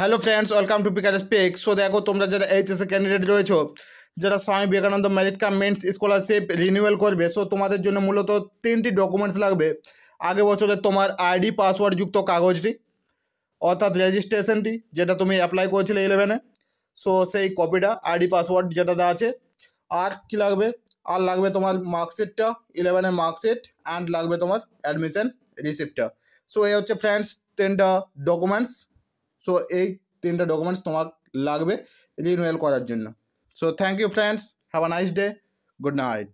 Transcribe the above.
hello friends welcome to পিকাজ স্পেক so দেখো তোমরা যারা এইচএসএ ক্যান্ডিডেট রয়েছ যারা Swami Vivekananda merit cum scholarship renewal করবে সো তোমাদের জন্য মূলত তিনটি ডকুমেন্টস লাগবে আগে বছরে তোমার আইডি পাসওয়ার্ড যুক্ত কাগজটি অর্থাৎ রেজিস্ট্রেশনটি যেটা তুমি অ্যাপ্লাই করেছিলে ইলেভেনে সো সেই কপিটা আইডি পাসওয়ার্ড যেটা দেওয়া আছে আর কি লাগবে আর লাগবে তোমার মার্কশিটটা ইলেভেনের মার্কশিট অ্যান্ড লাগবে তোমার অ্যাডমিশন রিসিপ্টটা সো এই হচ্ছে ফ্রেন্ডস তিনটা ডকুমেন্টস সো এই তিনটা ডকুমেন্টস তোমার লাগবে রিনুয়েল করার জন্য so thank you friends have a nice day good night